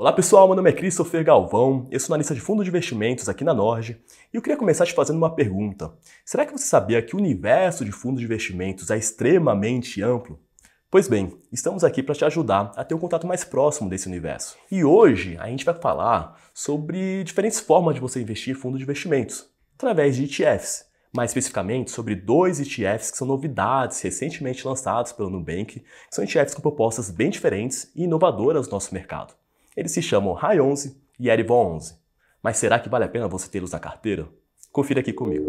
Olá pessoal, meu nome é Christopher Galvão, eu sou analista de fundo de investimentos aqui na Norge e eu queria começar te fazendo uma pergunta. Será que você sabia que o universo de fundos de investimentos é extremamente amplo? Pois bem, estamos aqui para te ajudar a ter um contato mais próximo desse universo. E hoje a gente vai falar sobre diferentes formas de você investir em fundos de investimentos, através de ETFs, mais especificamente sobre dois ETFs que são novidades recentemente lançados pelo Nubank, que são ETFs com propostas bem diferentes e inovadoras no nosso mercado. Eles se chamam RAI 11 e Erivon 11. Mas será que vale a pena você tê-los na carteira? Confira aqui comigo.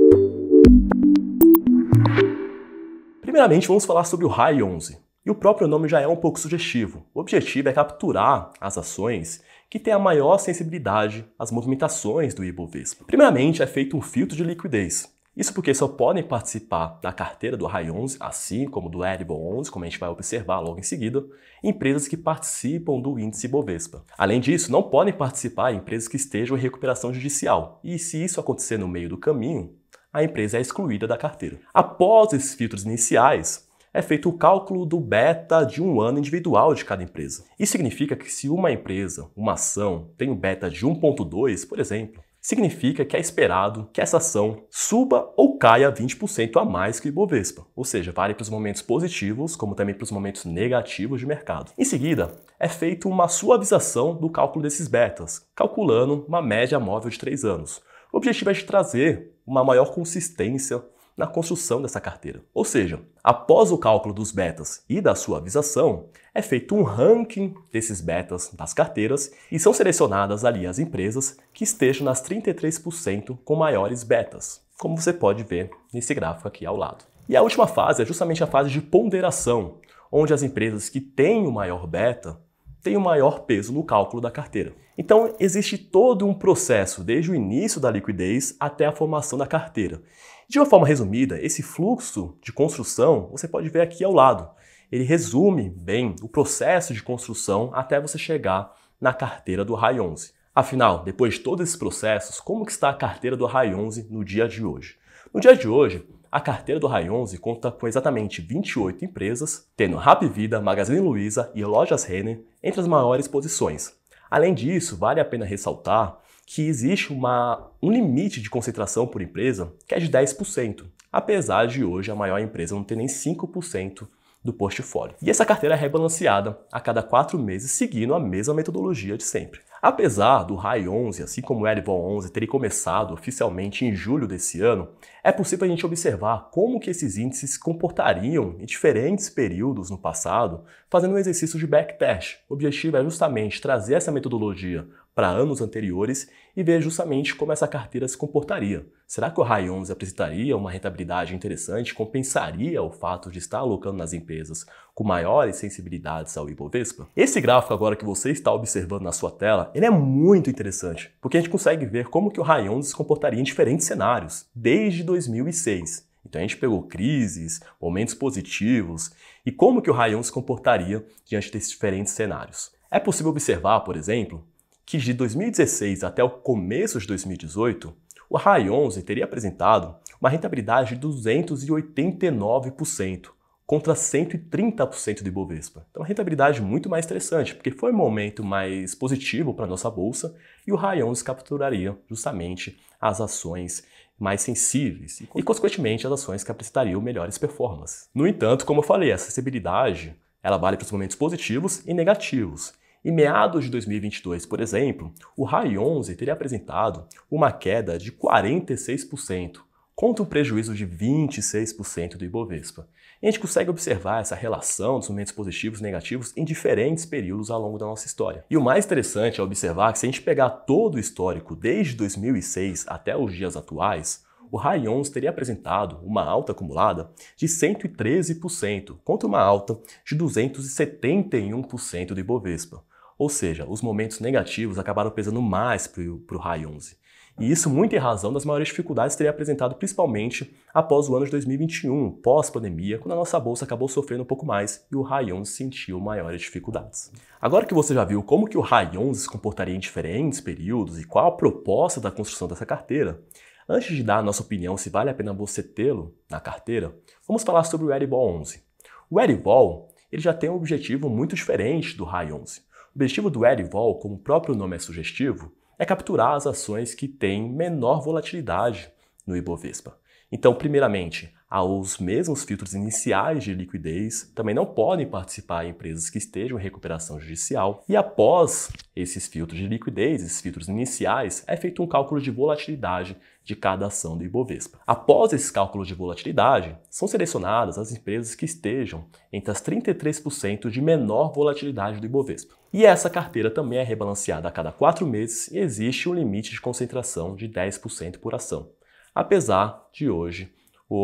Primeiramente, vamos falar sobre o RAI 11. E o próprio nome já é um pouco sugestivo. O objetivo é capturar as ações que têm a maior sensibilidade às movimentações do Ibovespa. Primeiramente, é feito um filtro de liquidez, isso porque só podem participar da carteira do RAI 11, assim como do Edible 11, como a gente vai observar logo em seguida, empresas que participam do índice Bovespa. Além disso, não podem participar empresas que estejam em recuperação judicial, e se isso acontecer no meio do caminho, a empresa é excluída da carteira. Após esses filtros iniciais, é feito o cálculo do beta de um ano individual de cada empresa. Isso significa que se uma empresa, uma ação, tem um beta de 1.2, por exemplo, significa que é esperado que essa ação suba ou caia 20% a mais que o Ibovespa, ou seja, vale para os momentos positivos, como também para os momentos negativos de mercado. Em seguida, é feita uma suavização do cálculo desses betas, calculando uma média móvel de 3 anos. O objetivo é de trazer uma maior consistência na construção dessa carteira. Ou seja, após o cálculo dos betas e da sua avisação, é feito um ranking desses betas das carteiras e são selecionadas ali as empresas que estejam nas 33% com maiores betas, como você pode ver nesse gráfico aqui ao lado. E a última fase é justamente a fase de ponderação, onde as empresas que têm o maior beta tem o maior peso no cálculo da carteira. Então, existe todo um processo, desde o início da liquidez até a formação da carteira. De uma forma resumida, esse fluxo de construção você pode ver aqui ao lado. Ele resume bem o processo de construção até você chegar na carteira do RAI 11. Afinal, depois de todos esses processos, como que está a carteira do RAI 11 no dia de hoje? No dia de hoje, a carteira do Rai 11 conta com exatamente 28 empresas, tendo Rap Vida, Magazine Luiza e Lojas Renner entre as maiores posições. Além disso, vale a pena ressaltar que existe uma, um limite de concentração por empresa que é de 10%, apesar de hoje a maior empresa não ter nem 5% do portfólio. E essa carteira é rebalanceada a cada quatro meses, seguindo a mesma metodologia de sempre. Apesar do RAI 11, assim como o Elevon 11, terem começado oficialmente em julho desse ano, é possível a gente observar como que esses índices se comportariam em diferentes períodos no passado, fazendo um exercício de backtest. O objetivo é justamente trazer essa metodologia para anos anteriores e ver justamente como essa carteira se comportaria. Será que o RAI 11 apresentaria uma rentabilidade interessante, compensaria o fato de estar alocando nas empresas com maiores sensibilidades ao Ibovespa? Esse gráfico agora que você está observando na sua tela, ele é muito interessante, porque a gente consegue ver como que o RAI 11 se comportaria em diferentes cenários, desde 2006. Então a gente pegou crises, momentos positivos e como que o Rayon se comportaria diante desses diferentes cenários. É possível observar, por exemplo, que de 2016 até o começo de 2018, o RAI 11 teria apresentado uma rentabilidade de 289% contra 130% do Ibovespa. Então, uma rentabilidade muito mais interessante, porque foi um momento mais positivo para a nossa bolsa e o RAI 11 capturaria justamente as ações mais sensíveis e, consequentemente, as ações que apresentariam melhores performances. No entanto, como eu falei, a acessibilidade ela vale para os momentos positivos e negativos. Em meados de 2022, por exemplo, o RAI 11 teria apresentado uma queda de 46%, contra um prejuízo de 26% do Ibovespa. a gente consegue observar essa relação dos momentos positivos e negativos em diferentes períodos ao longo da nossa história. E o mais interessante é observar que se a gente pegar todo o histórico desde 2006 até os dias atuais, o RAI 11 teria apresentado uma alta acumulada de 113% contra uma alta de 271% do Ibovespa. Ou seja, os momentos negativos acabaram pesando mais para o RAI 11. E isso muito em razão das maiores dificuldades que teria apresentado principalmente após o ano de 2021, pós-pandemia, quando a nossa bolsa acabou sofrendo um pouco mais e o RAI 11 sentiu maiores dificuldades. Agora que você já viu como que o RAI 11 se comportaria em diferentes períodos e qual a proposta da construção dessa carteira, antes de dar a nossa opinião se vale a pena você tê-lo na carteira, vamos falar sobre o Eribol 11. O Eribol ele já tem um objetivo muito diferente do RAI 11. O objetivo do Vol, como o próprio nome é sugestivo, é capturar as ações que têm menor volatilidade no Ibovespa. Então, primeiramente, os mesmos filtros iniciais de liquidez também não podem participar em empresas que estejam em recuperação judicial. E após esses filtros de liquidez, esses filtros iniciais, é feito um cálculo de volatilidade de cada ação do Ibovespa. Após esses cálculos de volatilidade, são selecionadas as empresas que estejam entre as 33% de menor volatilidade do Ibovespa. E essa carteira também é rebalanceada a cada quatro meses e existe um limite de concentração de 10% por ação apesar de hoje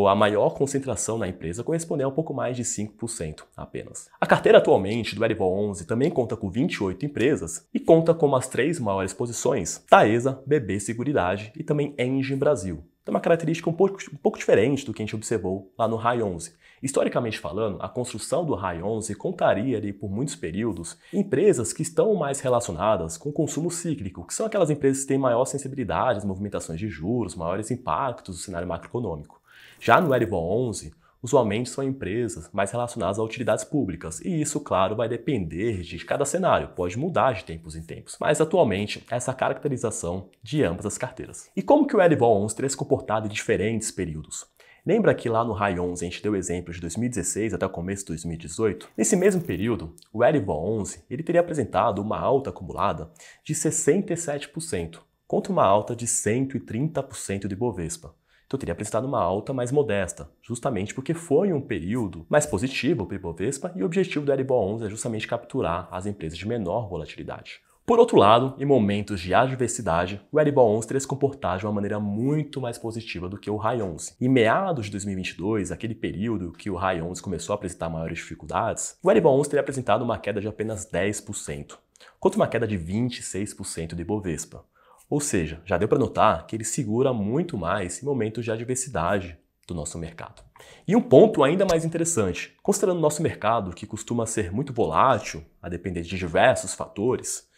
a maior concentração na empresa corresponde a um pouco mais de 5% apenas. A carteira atualmente do Erivol 11 também conta com 28 empresas e conta com as três maiores posições, Taesa, BB Seguridade e também Engine Brasil. Tem uma característica um pouco, um pouco diferente do que a gente observou lá no RAI 11. Historicamente falando, a construção do RAI 11 contaria ali por muitos períodos empresas que estão mais relacionadas com o consumo cíclico, que são aquelas empresas que têm maior sensibilidade às movimentações de juros, maiores impactos do cenário macroeconômico. Já no Erivo 11, usualmente são empresas mais relacionadas a utilidades públicas, e isso, claro, vai depender de cada cenário, pode mudar de tempos em tempos, mas atualmente essa caracterização de ambas as carteiras. E como que o Erivo 11 teria se comportado em diferentes períodos? Lembra que lá no RAI 11 a gente deu exemplo de 2016 até o começo de 2018? Nesse mesmo período, o Erivo 11 ele teria apresentado uma alta acumulada de 67%, contra uma alta de 130% do Ibovespa. Então teria apresentado uma alta mais modesta, justamente porque foi um período mais positivo para o Ibovespa e o objetivo do Eribor 11 é justamente capturar as empresas de menor volatilidade. Por outro lado, em momentos de adversidade, o Eribor 11 teria se comportado de uma maneira muito mais positiva do que o RAI 11. Em meados de 2022, aquele período que o RAI 11 começou a apresentar maiores dificuldades, o Eribor 11 teria apresentado uma queda de apenas 10%, contra uma queda de 26% do Ibovespa. Ou seja, já deu para notar que ele segura muito mais em momentos de adversidade do nosso mercado. E um ponto ainda mais interessante, considerando nosso mercado que costuma ser muito volátil, a depender de diversos fatores,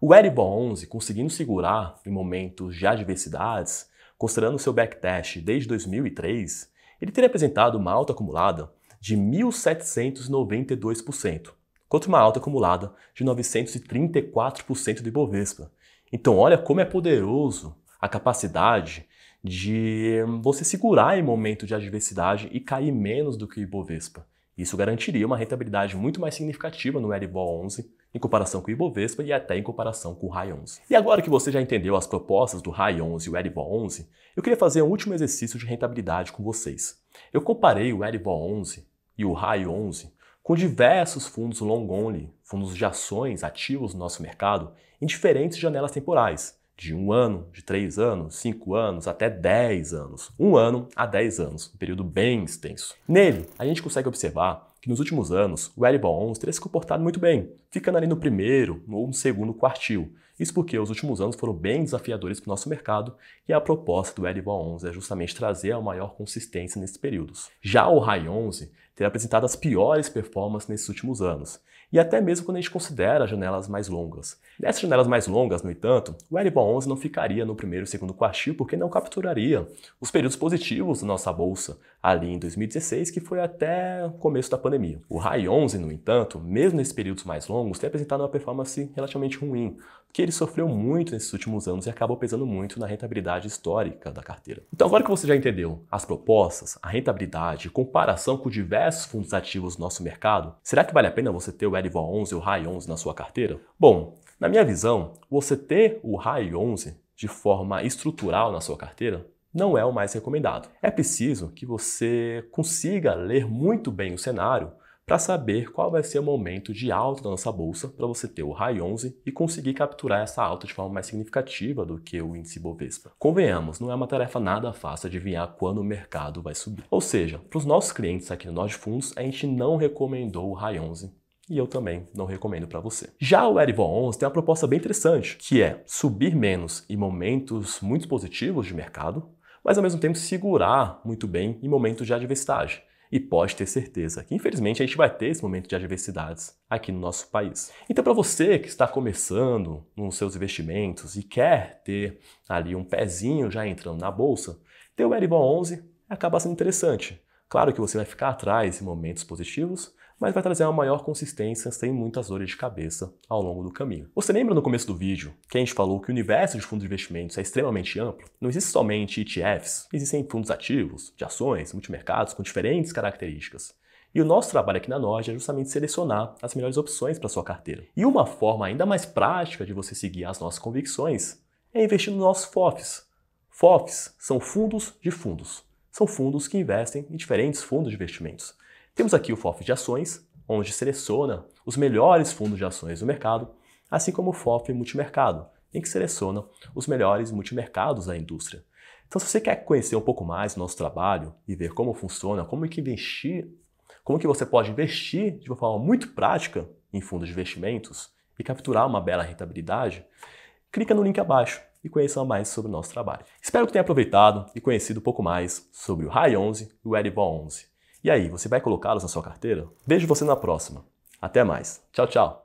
o Eribo 11 conseguindo segurar em momentos de adversidades, considerando seu backtest desde 2003, ele teria apresentado uma alta acumulada de 1.792%, contra uma alta acumulada de 934% do Ibovespa, então, olha como é poderoso a capacidade de você segurar em momento de adversidade e cair menos do que o Ibovespa. Isso garantiria uma rentabilidade muito mais significativa no Eribor 11 em comparação com o Ibovespa e até em comparação com o RAI 11. E agora que você já entendeu as propostas do RAI 11 e o Eribor 11, eu queria fazer um último exercício de rentabilidade com vocês. Eu comparei o Eribor 11 e o RAI 11 com diversos fundos long only, fundos de ações ativos no nosso mercado, em diferentes janelas temporais, de um ano, de três anos, cinco anos, até dez anos. Um ano a dez anos, um período bem extenso. Nele, a gente consegue observar que nos últimos anos o LBO11 teria se comportado muito bem, ficando ali no primeiro ou no segundo quartil. Isso porque os últimos anos foram bem desafiadores para o nosso mercado e a proposta do LBO11 é justamente trazer a maior consistência nesses períodos. Já o RAI11 ter apresentado as piores performances nesses últimos anos, e até mesmo quando a gente considera janelas mais longas. Nessas janelas mais longas, no entanto, o LBO 11 não ficaria no primeiro e segundo quartil porque não capturaria os períodos positivos da nossa bolsa ali em 2016, que foi até o começo da pandemia. O RAI 11, no entanto, mesmo nesses períodos mais longos, tem apresentado uma performance relativamente ruim, porque ele sofreu muito nesses últimos anos e acabou pesando muito na rentabilidade histórica da carteira. Então, agora que você já entendeu as propostas, a rentabilidade, comparação com diversos diversos fundos ativos no nosso mercado, será que vale a pena você ter o Erivo 11 ou o RAI 11 na sua carteira? Bom, na minha visão, você ter o RAI 11 de forma estrutural na sua carteira não é o mais recomendado. É preciso que você consiga ler muito bem o cenário para saber qual vai ser o momento de alta da nossa bolsa para você ter o RAI 11 e conseguir capturar essa alta de forma mais significativa do que o índice Bovespa. Convenhamos, não é uma tarefa nada fácil adivinhar quando o mercado vai subir. Ou seja, para os nossos clientes aqui no Nós Fundos, a gente não recomendou o RAI 11 e eu também não recomendo para você. Já o Erivo 11 tem uma proposta bem interessante, que é subir menos em momentos muito positivos de mercado, mas ao mesmo tempo segurar muito bem em momentos de adversidade. E pode ter certeza que, infelizmente, a gente vai ter esse momento de adversidades aqui no nosso país. Então, para você que está começando nos seus investimentos e quer ter ali um pezinho já entrando na bolsa, ter o Eribon 11 acaba sendo interessante. Claro que você vai ficar atrás em momentos positivos, mas vai trazer uma maior consistência sem muitas dores de cabeça ao longo do caminho. Você lembra no começo do vídeo que a gente falou que o universo de fundos de investimentos é extremamente amplo? Não existe somente ETFs, existem fundos ativos, de ações, multimercados com diferentes características. E o nosso trabalho aqui na Nord é justamente selecionar as melhores opções para sua carteira. E uma forma ainda mais prática de você seguir as nossas convicções é investir nos nossos FOFs. FOFs são fundos de fundos. São fundos que investem em diferentes fundos de investimentos. Temos aqui o FOF de ações, onde seleciona os melhores fundos de ações do mercado, assim como o FOF multimercado, em que seleciona os melhores multimercados da indústria. Então, se você quer conhecer um pouco mais do nosso trabalho e ver como funciona, como é que investir, como é que você pode investir de uma forma muito prática em fundos de investimentos e capturar uma bela rentabilidade, clica no link abaixo e conheça mais sobre o nosso trabalho. Espero que tenha aproveitado e conhecido um pouco mais sobre o RAI 11 e o Erivo 11. E aí, você vai colocá-los na sua carteira? Vejo você na próxima. Até mais. Tchau, tchau.